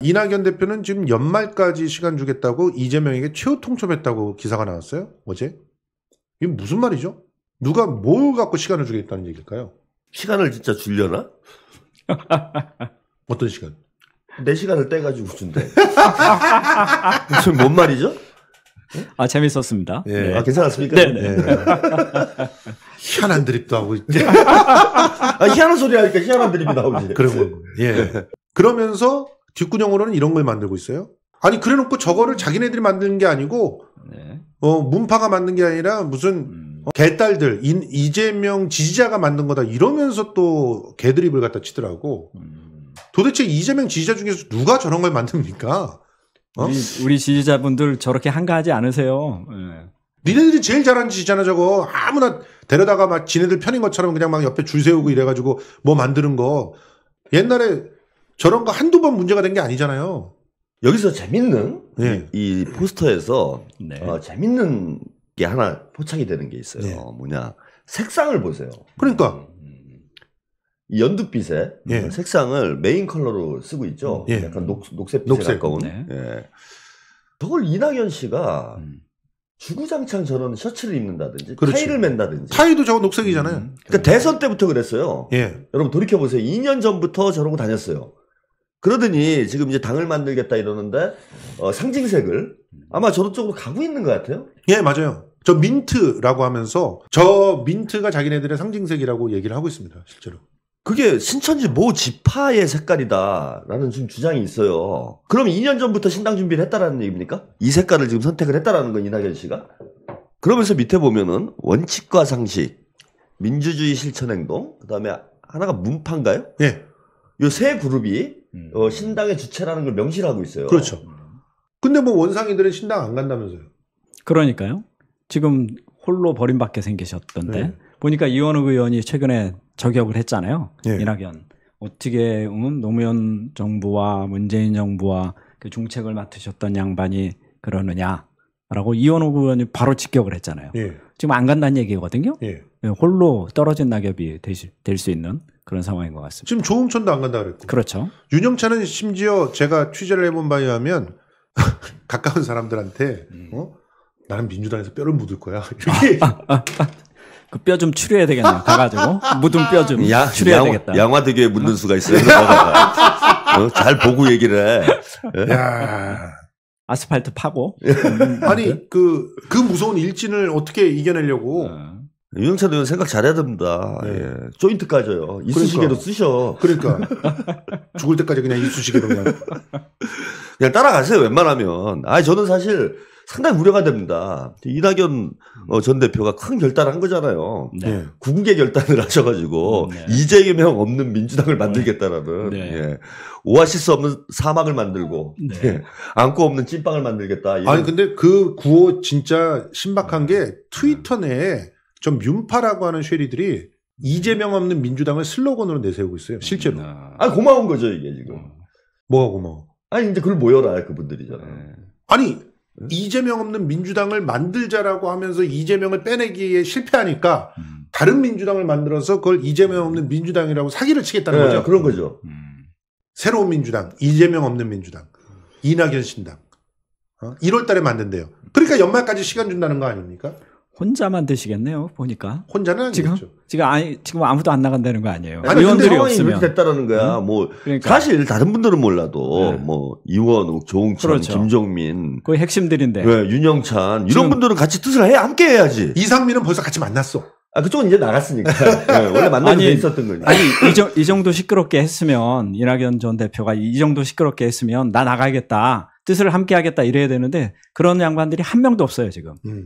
이낙연 대표는 지금 연말까지 시간 주겠다고 이재명에게 최후 통첩했다고 기사가 나왔어요. 어제. 이게 무슨 말이죠? 누가 뭘 갖고 시간을 주겠다는 얘기일까요? 시간을 진짜 줄려나? 어떤 시간? 내 시간을 떼가지고 준대. 무슨 뭔 말이죠? 아 재밌었습니다. 예, 네. 아, 괜찮았습니까? 네. 네. 예. 희한한 드립도 하고 아, 희한한 소리 하니까 희한한 드립이 나오지. 그런 거. 예. 네. 그러면서 뒷구녕으로는 이런 걸 만들고 있어요. 아니 그래놓고 저거를 자기네들이 만드는 게 아니고 네. 어 문파가 만든 게 아니라 무슨 음. 어, 개딸들 인, 이재명 지지자가 만든 거다 이러면서 또 개드립을 갖다 치더라고. 음. 도대체 이재명 지지자 중에서 누가 저런 걸 만듭니까? 어? 우리, 우리 지지자분들 저렇게 한가하지 않으세요. 네. 니네들이 제일 잘하는 지이잖아 저거 아무나 데려다가 막 지네들 편인 것처럼 그냥 막 옆에 줄 세우고 이래가지고 뭐 만드는 거 옛날에 저런 거 한두 번 문제가 된 게 아니잖아요. 여기서 재밌는 네. 이 포스터에서 네. 어, 재밌는 게 하나 포착이 되는 게 있어요. 네. 어, 뭐냐 색상을 보세요. 그러니까 음, 음, 음. 연두빛의 예. 네. 그 색상을 메인 컬러로 쓰고 있죠. 예. 약간 녹, 녹색빛에 녹색. 가까운. 네. 예. 저걸 이낙연 씨가 주구장창 저런 셔츠를 입는다든지 그렇지. 타이를 맨다든지. 타이도 저거 녹색이잖아요. 음. 그러니까 네. 대선 때부터 그랬어요. 예. 여러분 돌이켜 보세요. 2년 전부터 저러고 다녔어요. 그러더니 지금 이제 당을 만들겠다 이러는데 어, 상징색을 아마 저런 쪽으로 가고 있는 것 같아요. 예, 맞아요. 저 민트라고 하면서 저 민트가 자기네들의 상징색이라고 얘기를 하고 있습니다. 실제로. 그게 신천지 모 지파의 색깔이다라는 지금 주장이 있어요. 그럼 2년 전부터 신당 준비를 했다라는 얘기입니까? 이 색깔을 지금 선택을 했다라는 건 이낙연 씨가? 그러면서 밑에 보면은 원칙과 상식, 민주주의 실천 행동, 그다음에 하나가 문파인가요? 예. 요세 그룹이 어, 신당의 주체라는 걸 명시를 하고 있어요. 그렇죠. 음. 근데 뭐 원상이들은 신당 안 간다면서요? 그러니까요. 지금 홀로 버림받게 생기셨던데 네. 보니까 이원욱 의원이 최근에 저격을 했잖아요. 네. 이낙연 어떻게 보면 음, 노무현 정부와 문재인 정부와 그 중책을 맡으셨던 양반이 그러느냐라고 이원욱 의원이 바로 직격을 했잖아요. 네. 지금 안 간다는 얘기거든요. 예. 홀로 떨어진 낙엽이 될 수 있는 그런 상황인 것 같습니다. 지금 조홍천도 안 간다 그랬고. 그렇죠. 윤영찬은 심지어 제가 취재를 해본 바에 하면 가까운 사람들한테 음. 어? 나는 민주당에서 뼈를 묻을 거야. 이렇게. 그뼈 좀 추려야 되겠나 가가지고 묻은 뼈 좀 추려야 양 되겠다. 양화대교에 묻는 어? 수가 있어요. 어, 잘 보고 얘기를 해. 예? 야. 아스팔트 파고. 아니 그그 음. 그 무서운 일진을 어떻게 이겨내려고 어. 윤영찬 의원 생각 잘해야 됩니다. 네. 예. 조인트 까져요. 이쑤시개로 그러니까. 쓰셔. 그러니까. 죽을 때까지 그냥 이쑤시개로 그냥. 그냥 따라가세요. 웬만하면. 아, 저는 사실 상당히 우려가 됩니다. 이낙연 음. 어, 전 대표가 큰 결단을 한 거잖아요. 네. 네. 구국의 결단을 하셔가지고 음, 네. 이재명 없는 민주당을 네. 만들겠다라는 네. 예. 오아시스 없는 사막을 만들고 네. 예. 안고 없는 찐빵을 만들겠다. 아니 근데 그 구호 진짜 신박한 음. 게 트위터 내에 좀 윤파라고 하는 쉐리들이 이재명 음. 없는 민주당을 슬로건으로 내세우고 있어요. 실제로. 음. 아 고마운 거죠 이게 지금. 음. 뭐가 고마워? 아니 이제 그걸 모여라 그분들이잖아. 네. 아니 네. 이재명 없는 민주당을 만들자라고 하면서 이재명을 빼내기에 실패하니까 음. 다른 민주당을 만들어서 그걸 이재명 없는 민주당이라고 사기를 치겠다는 네, 거죠. 그런 거죠. 음. 새로운 민주당, 이재명 없는 민주당, 이낙연 신당. 어? 1월 달에 만든대요. 그러니까 연말까지 시간 준다는 거 아닙니까? 혼자만 드시겠네요. 보니까 혼자는 지금 아니겠죠. 지금 아니 지금 아무도 안 나간다는 거 아니에요. 아니, 의원들이 없으면 됐다라는 거야. 음? 뭐 그러니까. 사실 다른 분들은 몰라도 네. 뭐 이원욱, 조홍철 그렇죠. 김종민 그 핵심들인데 네, 윤영찬 이런 분들은 같이 뜻을 해 함께 해야지. 이상민은 벌써 같이 만났어. 아 그쪽은 이제 나갔으니까 네, 원래 만나는 게 있었던 거니까. 아니 이, 정, 이 정도 시끄럽게 했으면 이낙연 전 대표가 이 정도 시끄럽게 했으면 나 나가겠다. 뜻을 함께 하겠다 이래야 되는데 그런 양반들이 한 명도 없어요 지금. 음.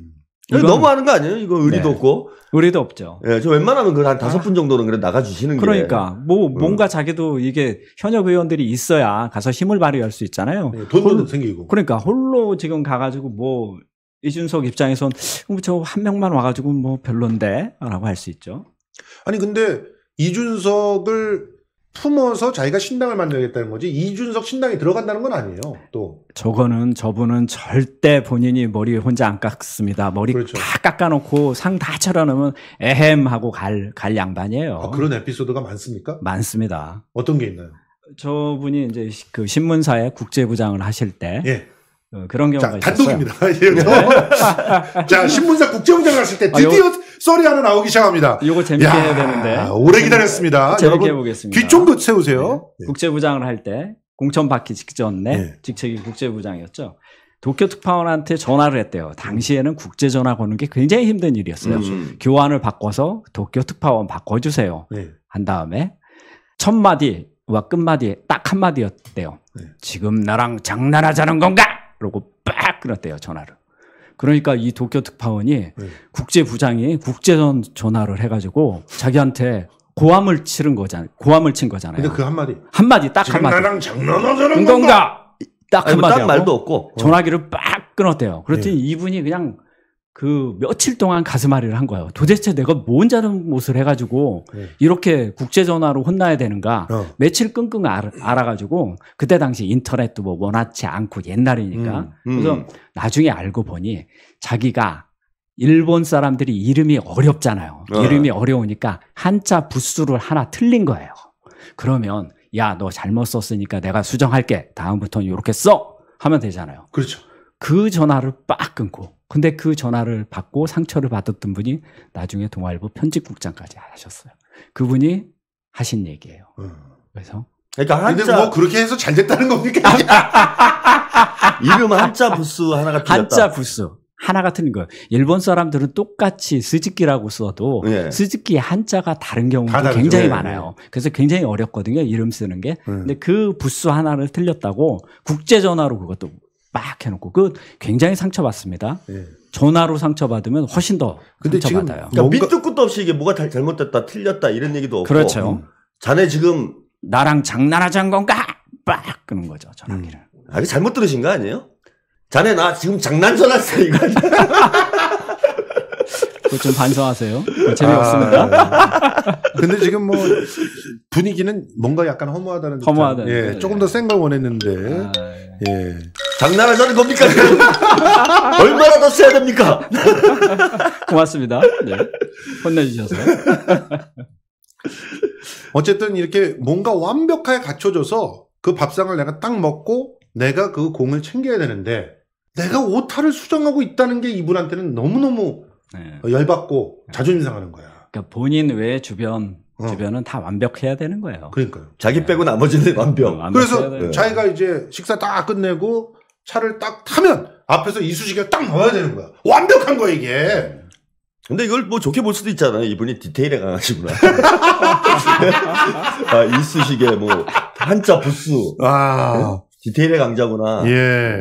이건... 너무 하는 거 아니에요? 이거 의리도 네. 없고. 의리도 없죠. 예, 저 웬만하면 그한 아. 다섯 분 정도는 그래 나가주시는 게. 그러니까. 뭐, 음. 뭔가 자기도 이게 현역 의원들이 있어야 가서 힘을 발휘할 수 있잖아요. 네, 돈도 홀, 생기고. 그러니까 홀로 지금 가가지고 뭐, 이준석 입장에선 음, 저한 명만 와가지고 뭐 별론데? 라고 할 수 있죠. 아니, 근데 이준석을 품어서 자기가 신당을 만들겠다는 거지 이준석 신당이 들어간다는 건 아니에요. 또 저거는 저분은 절대 본인이 머리 혼자 안 깎습니다. 머리 그렇죠. 다 깎아놓고 상 다 쳐려놓으면 에헴 하고 갈 갈 양반이에요. 아, 그런 에피소드가 많습니까? 많습니다. 어떤 게 있나요? 저분이 이제 그 신문사에 국제부장을 하실 때 예. 어, 그런 경우가 있 자, 단독입니다. 예. 네. 자 신문사 국제부장 갔을 때 드디어 아, 요, 썰이하나 나오기 시작합니다. 이거 재밌게 야, 해야 되는데. 오래 기다렸습니다. 재밌게 해보겠습니다. 귀좀 세우세요. 네. 네. 국제부장을 할 때 공천 받기 직전에 네. 직책이 국제부장이었죠. 도쿄 특파원한테 전화를 했대요. 당시에는 국제 전화 거는 게 굉장히 힘든 일이었어요. 음. 교환을 바꿔서 도쿄 특파원 바꿔주세요. 네. 한 다음에 첫 마디와 끝 마디에 딱 한 마디였대요. 네. 지금 나랑 장난하자는 건가? 그러고 빡 끊었대요 전화를. 그러니까 이 도쿄 특파원이 네. 국제 부장이 국제전 전화를 해가지고 자기한테 고함을 치른 거잖아요. 고함을 친 거잖아요. 근데 그 한마디. 한마디 딱 한마디. 나랑 장난하자는 건가? 딱 뭐 한마디. 딱 말도 없고. 어. 전화기를 빡 끊었대요. 그렇더니 네. 이분이 그냥 그 며칠 동안 가슴앓이를 한 거예요. 도대체 내가 뭔 잘못을 해가지고 네. 이렇게 국제전화로 혼나야 되는가. 어. 며칠 끙끙 알아, 알아가지고 그때 당시 인터넷도 뭐 원하지 않고 옛날이니까. 음, 음. 그래서 나중에 알고 보니 자기가 일본 사람들이 이름이 어렵잖아요. 어. 이름이 어려우니까 한자 부수를 하나 틀린 거예요. 그러면 야, 너 잘못 썼으니까 내가 수정할게. 다음부터는 이렇게 써! 하면 되잖아요. 그렇죠. 그 전화를 빡 끊고 근데 그 전화를 받고 상처를 받았던 분이 나중에 동아일보 편집국장까지 하셨어요. 그분이 하신 얘기예요. 음. 그래서 그러니까 한자 근데 뭐 그렇게 해서 잘 됐다는 겁니까? 이름 한자 부스 하나가 틀렸다. 한자 부스 하나가 틀린 거예요. 일본 사람들은 똑같이 스즈키라고 써도 예. 스즈키 한자가 다른 경우도 굉장히 예. 많아요. 그래서 굉장히 어렵거든요. 이름 쓰는 게. 음. 근데 그 부스 하나를 틀렸다고 국제 전화로 그것도 빡 해놓고 그 굉장히 상처받습니다. 네. 전화로 상처받으면 훨씬 더 근데 상처받아요. 지금 그러니까 밑도 끝도 없이 이게 뭐가 잘못됐다, 틀렸다 이런 얘기도 없고. 그렇죠. 음. 자네 지금 나랑 장난하자는 건가? 빡 끄는 거죠 전화기를. 음. 아, 이 잘못 들으신 거 아니에요? 자네 나 지금 장난 전화했어 이거. 좀 반성하세요. 재미없습니다. 아, 예. 근데 지금 뭐 분위기는 뭔가 약간 허무하다는 허무하다. 는 예, 네. 조금 더 센걸 예. 원했는데. 아, 예. 예. 장난하자는 겁니까? 얼마나 더 써야 됩니까? 고맙습니다. 네. 혼내주셔서. 어쨌든 이렇게 뭔가 완벽하게 갖춰져서 그 밥상을 내가 딱 먹고 내가 그 공을 챙겨야 되는데 내가 오타를 수정하고 있다는 게 이분한테는 너무너무 네. 어, 열받고 네. 자존심 상하는 거야. 그러니까 본인 외 주변 어. 주변은 다 완벽해야 되는 거예요. 그러니까요. 네. 자기 빼고 나머지는 네. 완벽. 완벽. 그래서 자기가 이제 식사 딱 끝내고 차를 딱 타면 앞에서 이쑤시개가 딱넣어야 되는 거야. 완벽한 거야 이게. 근데 이걸 뭐 좋게 볼 수도 있잖아요. 이분이 디테일에 강하시구나. 아, 이쑤시개, 뭐, 한자 부수. 아. 디테일에 강자구나. 예.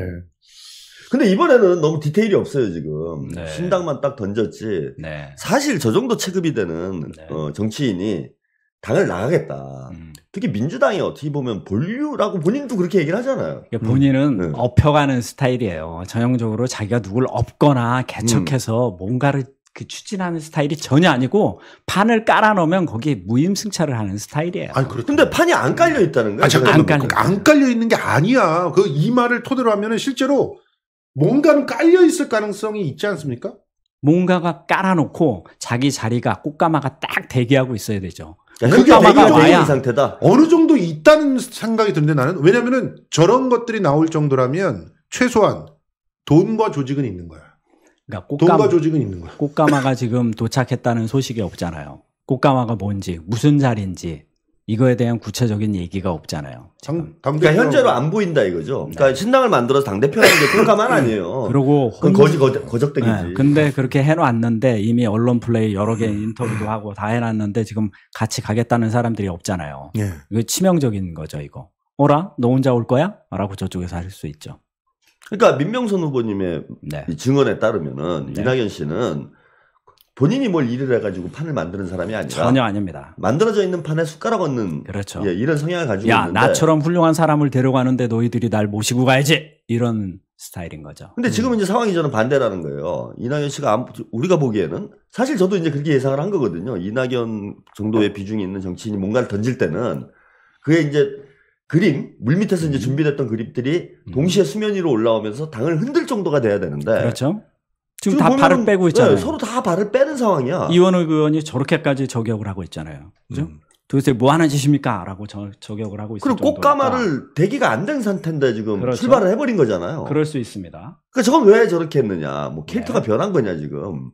근데 이번에는 너무 디테일이 없어요 지금 네. 신당만 딱 던졌지. 네. 사실 저 정도 체급이 되는 네. 어, 정치인이 당을 나가겠다. 음. 특히 민주당이 어떻게 보면 본류라고 본인도 그렇게 얘기를 하잖아요. 본인은 음. 네. 업혀가는 스타일이에요. 전형적으로 자기가 누굴 업거나 개척해서 음. 뭔가를 그 추진하는 스타일이 전혀 아니고 판을 깔아놓으면 거기에 무임승차를 하는 스타일이에요. 아, 그렇 근데 판이 안 깔려 있다는 거야. 아, 잠깐 안, 안 깔려, 있는 게 아니야. 그 이 말을 토대로 하면은 실제로 뭔가는 깔려 있을 가능성이 있지 않습니까? 뭔가가 깔아놓고 자기 자리가 꽃가마가 딱 대기하고 있어야 되죠. 꽃가마가 와야 대기 상태다. 어느 정도 있다는 생각이 드는데 나는 왜냐면은 저런 것들이 나올 정도라면 최소한 돈과 조직은 있는 거야. 그러니까 꽃가마, 돈과 조직은 있는 거야. 꽃가마가 지금 도착했다는 소식이 없잖아요. 꽃가마가 뭔지 무슨 자리인지 이거에 대한 구체적인 얘기가 없잖아요. 당, 그러니까 현재로 안 보인다 이거죠. 그러니까 네. 신당을 만들어서 당 대표라는 게그럴까한 아니에요. 그리고 거건 거지 거적대기지. 네. 근데 그렇게 해놨는데 이미 언론 플레이 여러 개 인터뷰도 하고 다 해놨는데 지금 같이 가겠다는 사람들이 없잖아요. 네. 이거 치명적인 거죠 이거. 오라 너 혼자 올 거야?라고 저쪽에서 할 수 있죠. 그러니까 민명선 후보님의 네. 증언에 따르면은 네. 이낙연 씨는 본인이 뭘 일을 해가지고 판을 만드는 사람이 아니라 전혀 아닙니다. 만들어져 있는 판에 숟가락 얹는 그렇죠. 예, 이런 성향을 가지고 야, 있는데 나처럼 훌륭한 사람을 데려가는데 너희들이 날 모시고 가야지 이런 스타일인 거죠. 근데 지금 음. 이제 상황이 저는 반대라는 거예요. 이낙연 씨가 우리가 보기에는 사실 저도 이제 그렇게 예상을 한 거거든요. 이낙연 정도의 비중이 있는 정치인이 뭔가를 던질 때는 그게 이제 그림 물 밑에서 이제 음. 준비됐던 그림들이 음. 동시에 수면 위로 올라오면서 당을 흔들 정도가 돼야 되는데 그렇죠. 지금, 지금 다 발을 빼고 있잖아요. 네, 서로 다 발을 빼는 상황이야. 이원욱 의원이 저렇게까지 저격을 하고 있잖아요. 그죠? 음. 도대체 뭐 하는 짓입니까? 라고 저, 저격을 하고 있어요. 그고 꽃가마를 대기가 안 된 상태인데 지금 그렇죠. 출발을 해버린 거잖아요. 그럴 수 있습니다. 그러 그러니까 저건 왜 저렇게 했느냐. 뭐 네. 캐릭터가 네. 변한 거냐 지금.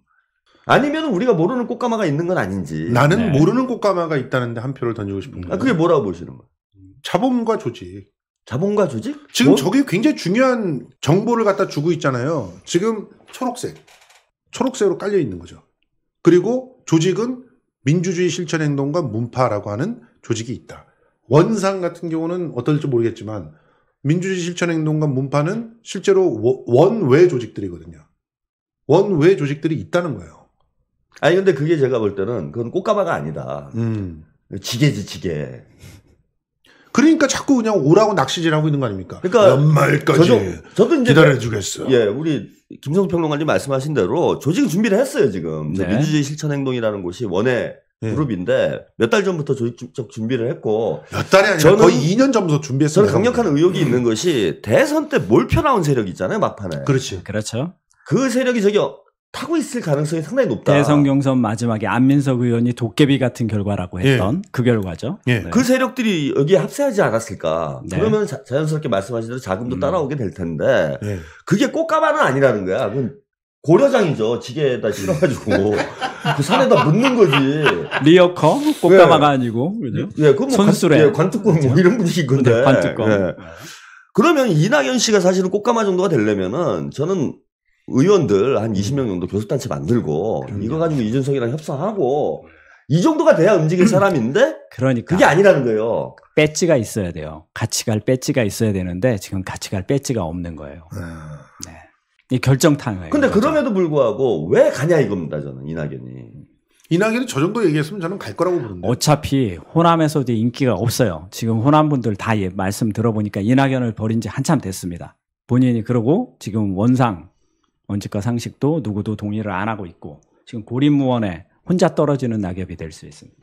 아니면 우리가 모르는 꽃가마가 있는 건 아닌지. 나는 네. 모르는 꽃가마가 있다는데 한 표를 던지고 싶은 아, 거예요. 아, 그게 뭐라고 보시는 거예요? 자본과 조직. 자본가 조직? 지금 뭐? 저게 굉장히 중요한 정보를 갖다 주고 있잖아요. 지금 초록색. 초록색으로 깔려 있는 거죠. 그리고 조직은 민주주의 실천 행동과 문파라고 하는 조직이 있다. 원상 같은 경우는 어떨지 모르겠지만 민주주의 실천 행동과 문파는 실제로 원외 조직들이거든요. 원외 조직들이 있다는 거예요. 아니 근데 그게 제가 볼 때는 그건 꽃가마가 아니다. 음. 지게지 지게. 그러니까 자꾸 그냥 오라고 낚시질하고 있는 거 아닙니까? 그러니까 연말까지 저도, 저도 이제 기다려주겠어. 예, 우리 김성수 평론가님 말씀하신 대로 조직 준비를 했어요 지금 네. 민주주의 실천 행동이라는 곳이 원에 네. 그룹인데 몇 달 전부터 조직적 준비를 했고 몇 달이 아니라 저는, 거의 2년 전부터 준비했어요. 저는 강력한 의혹이 음. 있는 것이 대선 때 몰표 나온 세력 있잖아요 막판에. 그렇지. 그렇죠. 그 세력이 저기 타고 있을 가능성이 상당히 높다. 대선 경선 마지막에 안민석 의원이 도깨비 같은 결과라고 예. 했던 예. 그 결과죠. 예. 네. 그 세력들이 여기에 합세하지 않았을까. 네. 그러면 자, 연스럽게 말씀하신 대로 자금도 음. 따라오게 될 텐데 예. 그게 꽃가마는 아니라는 거야. 그건 고려장이죠. 지게에다 실어가지고 음. 그 산에다 묻는 거지. 리어커 꽃가마가 예. 아니고 그죠? 예, 그뭐 손수레, 예, 관뚜껑 뭐 이런 분위기인 건데. 네, 관뚜껑. 그러면 이낙연 씨가 사실은 꽃가마 정도가 되려면은 저는 의원들 한 20명 음. 정도 교섭단체 만들고 그럼요. 이거 가지고 이준석이랑 협상하고 이 정도가 돼야 움직일 사람인데 그러니까 그게 아니라는 거예요. 배지가 있어야 돼요. 같이 갈 배지가 있어야 되는데 지금 같이 갈 배지가 없는 거예요. 네. 네. 이 결정타예요. 근데 결정. 그럼에도 불구하고 왜 가냐 이겁니다 저는 이낙연이. 이낙연이 저 정도 얘기했으면 저는 갈 거라고 보는데. 어차피 호남에서도 인기가 없어요. 지금 호남 분들 다 예, 말씀 들어보니까 이낙연을 버린 지 한참 됐습니다. 본인이 그러고 지금 원상 원칙과 상식도 누구도 동의를 안 하고 있고 지금 고립무원에 혼자 떨어지는 낙엽이 될 수 있습니다.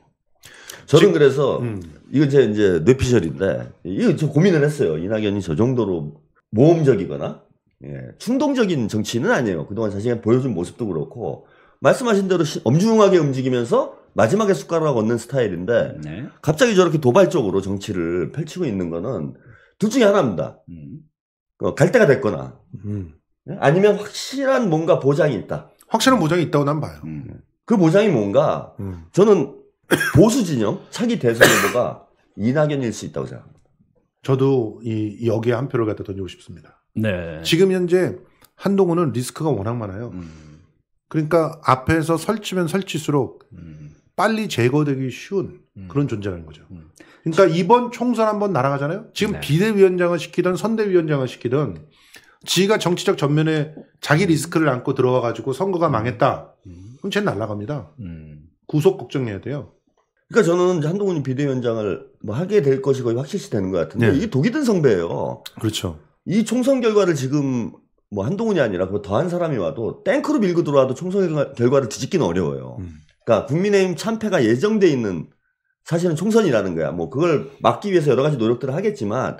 저는 그래서 음. 이건 제 이제 뇌피셜인데 이거 저 고민을 했어요. 이낙연이 저 정도로 모험적이거나 예, 충동적인 정치인은 아니에요. 그동안 자신이 보여준 모습도 그렇고 말씀하신 대로 엄중하게 움직이면서 마지막에 숟가락 얻는 스타일인데 네. 갑자기 저렇게 도발적으로 정치를 펼치고 있는 거는 둘 중에 하나입니다. 음. 어, 갈 때가 됐거나 음. 예? 아니면 확실한 뭔가 보장이 있다. 확실한 보장이 있다고 난 봐요. 음. 그 보장이 뭔가 음. 저는 보수 진영 차기 대선 후보가 이낙연일 수 있다고 생각합니다. 저도 이 여기에 한 표를 갖다 던지고 싶습니다. 네. 지금 현재 한동훈은 리스크가 워낙 많아요. 음. 그러니까 앞에서 설치면 설치수록 음. 빨리 제거되기 쉬운 음. 그런 존재라는 거죠. 음. 그러니까 이번 총선 한번 날아가잖아요. 지금 네. 비대위원장을 시키든 선대위원장을 시키든 지가 정치적 전면에 자기 리스크를 안고 들어와 가지고 선거가 망했다. 그럼 쟤 날라갑니다. 음. 구속 걱정해야 돼요. 그러니까 저는 한동훈이 비대위원장을 뭐 하게 될 것이 거의 확실시 되는 것 같은데 네. 이게 독이 든 성배예요. 그렇죠. 이 총선 결과를 지금 뭐 한동훈이 아니라 더한 사람이 와도 땡크로 밀고 들어와도 총선 결과를 뒤집기는 어려워요. 음. 그러니까 국민의힘 참패가 예정돼 있는 사실은 총선이라는 거야. 뭐 그걸 막기 위해서 여러 가지 노력들을 하겠지만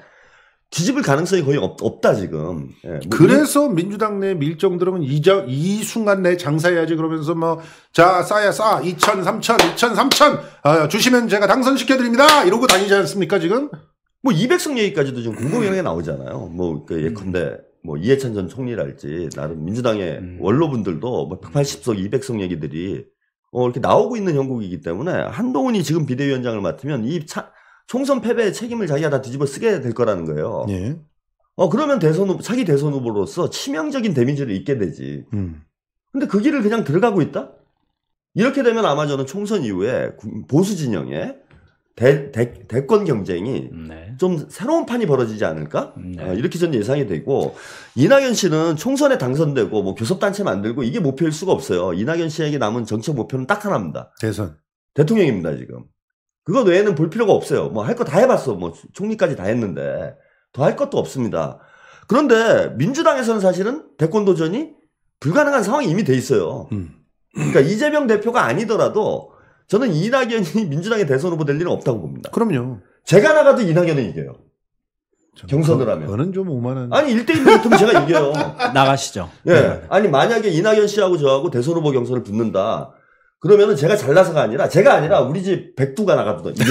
뒤집을 가능성이 거의 없, 다 지금. 예, 뭐 그래서 이, 민주당 내 밀정들은 이자 이 순간 내 장사해야지 그러면서 뭐자 싸야 싸 2천 3천 2천 3천 아, 주시면 제가 당선시켜 드립니다 이러고 다니지 않습니까 지금? 뭐 200석 얘기까지도 지금 공공연하게 나오잖아요. 뭐그 예컨대 뭐 이해찬 전 총리랄지 나름 민주당의 음. 원로분들도 뭐 180석 200석 얘기들이 어 이렇게 나오고 있는 형국이기 때문에 한동훈이 지금 비대위원장을 맡으면 이 차, 총선 패배의 책임을 자기가 다 뒤집어 쓰게 될 거라는 거예요. 예. 어 그러면 대선 후보 기 대선 후보로서 치명적인 데미지를 입게 되지. 음. 근데 그 길을 그냥 들어가고 있다? 이렇게 되면 아마 저는 총선 이후에 보수 진영의 대, 대, 대권 경쟁이 네. 좀 새로운 판이 벌어지지 않을까? 네. 어, 이렇게 저는 예상이 되고, 이낙연 씨는 총선에 당선되고, 뭐 교섭단체 만들고, 이게 목표일 수가 없어요. 이낙연 씨에게 남은 정책 목표는 딱 하나입니다. 대선. 대통령입니다, 지금. 그것 외에는 볼 필요가 없어요. 뭐 할 거 다 해봤어. 뭐 총리까지 다 했는데 더 할 것도 없습니다. 그런데 민주당에서는 사실은 대권 도전이 불가능한 상황이 이미 돼 있어요. 음. 그러니까 이재명 대표가 아니더라도 저는 이낙연이 민주당의 대선 후보 될 일은 없다고 봅니다. 그럼요. 제가 나가도 이낙연은 이겨요. 경선을 하면. 그거는 좀 오만한. 아니 1대1 붙으면 제가 이겨요. 나가시죠. 예. 네. 아니 만약에 이낙연 씨하고 저하고 대선 후보 경선을 붙는다. 그러면은 제가 잘나서가 아니라 제가 아니라 우리 집 백두가 나가거든. 이게.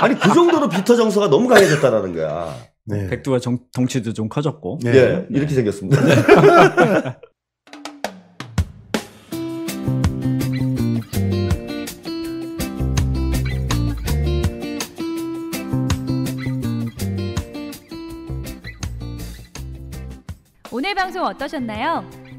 아니 그 정도로 비터 정서가 너무 강해졌다라는 거야. 네. 백두가 정, 덩치도 좀 커졌고. 네. 예, 이렇게 네. 생겼습니다. 오늘 방송 어떠셨나요?